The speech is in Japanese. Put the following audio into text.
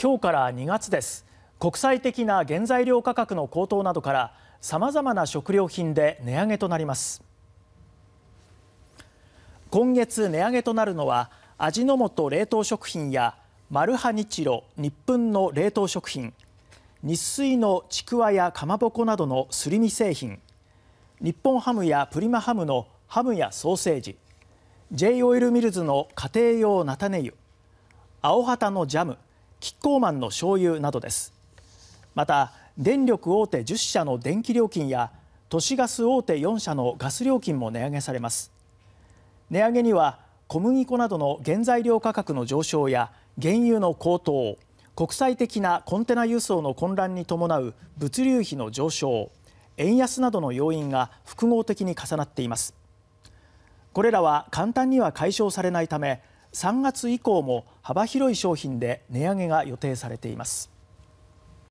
今日から2月です国際的な原材料価格の高騰などからさまざまな食料品で値上げとなります今月値上げとなるのは味の素冷凍食品やマルハニチロ日本の冷凍食品日水のちくわやかまぼこなどのすり身製品日本ハムやプリマハムのハムやソーセージ J オイルミルズの家庭用菜種油青旗のジャムキッコーマンの醤油などですまた電力大手10社の電気料金や都市ガス大手4社のガス料金も値上げされます値上げには小麦粉などの原材料価格の上昇や原油の高騰国際的なコンテナ輸送の混乱に伴う物流費の上昇円安などの要因が複合的に重なっていますこれらは簡単には解消されないため3月以降も幅広い商品で値上げが予定されています